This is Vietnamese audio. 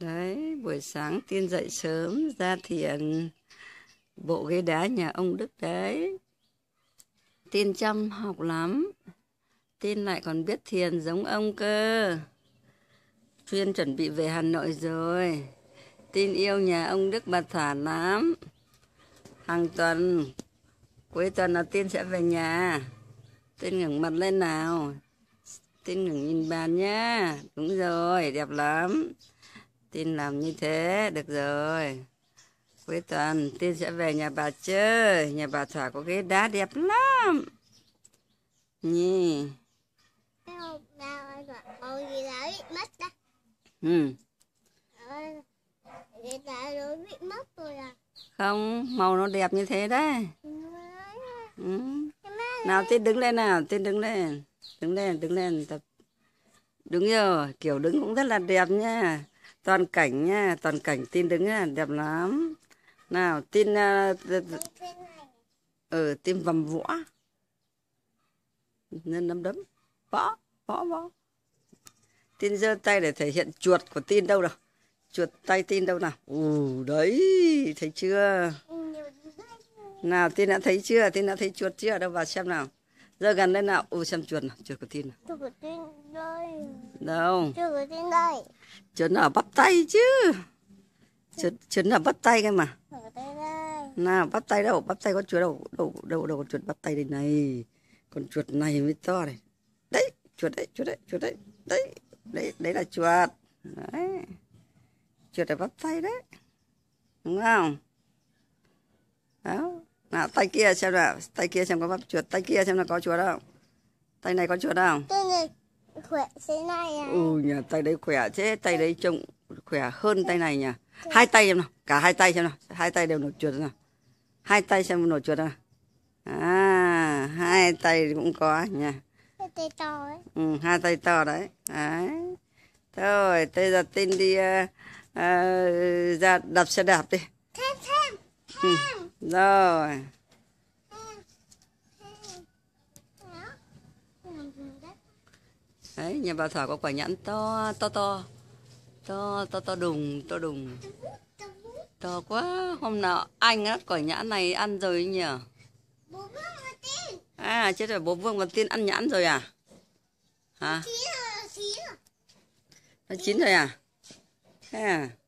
đấy buổi sáng tiên dậy sớm ra thiền bộ ghế đá nhà ông đức đấy tiên chăm học lắm tiên lại còn biết thiền giống ông cơ chuyên chuẩn bị về hà nội rồi tin yêu nhà ông đức bà thả lắm hàng tuần cuối tuần là tiên sẽ về nhà tiên ngẩng mặt lên nào tiên ngẩng nhìn bàn nhá đúng rồi đẹp lắm tin làm như thế được rồi cuối tuần tin sẽ về nhà bà chơi nhà bà thỏa có cái đá đẹp lắm nhỉ ừ. À. không màu nó đẹp như thế đấy ừ. nào tin đứng lên nào tin đứng lên đứng lên đứng lên tập đúng rồi kiểu đứng cũng rất là đẹp nha toàn cảnh nha toàn cảnh tin đứng nha đẹp lắm nào tin à, ở ờ, tin vầm võ nên nắm đấm võ võ võ tin giơ tay để thể hiện chuột của tin đâu đâu chuột tay tin đâu nào ù đấy thấy chưa nào tin đã thấy chưa tin đã thấy chuột chưa đâu vào xem nào Giờ gần đây nào, ô xem chuột nào, chuột của tin nào. Chuột của tin đây. Đâu? Chuột của tin đây. Chuột nào bắp tay chứ. Chuột, chuột nào bắp tay cái mà. Nào, bắp tay đâu, bắp tay con chuột đâu, đâu, đâu, đâu, con chuột bắp tay đây này. Con chuột này mới to này. Đấy, chuột đấy, chuột đấy, chuột đấy, đấy, đấy, đấy là chuột. Đấy. Chuột là bắp tay đấy. Đúng không? nào tay kia xem nào tay kia xem có bắp chuột tay kia xem là có chuột không tay này có chuột không tay này khỏe thế này à ừ nhà tay đấy khỏe thế tay đấy trông khỏe hơn tay này nhỉ hai tay xem nào cả hai tay xem nào hai tay đều nổi chuột nào hai tay xem nổi chuột nào à hai tay cũng có nhỉ hai tay to đấy ừ hai tay to đấy đấy thôi bây giờ tin đi uh, uh, ra đạp xe đạp đi thêm thêm ừ. thêm ừ rồi đấy nhà bà thỏa có quả nhãn to to to to to to đùng to đùng to quá hôm nào anh á quả nhãn này ăn rồi nhỉ à chết rồi bố vương và tiên ăn nhãn rồi à hả nó chín rồi à thế à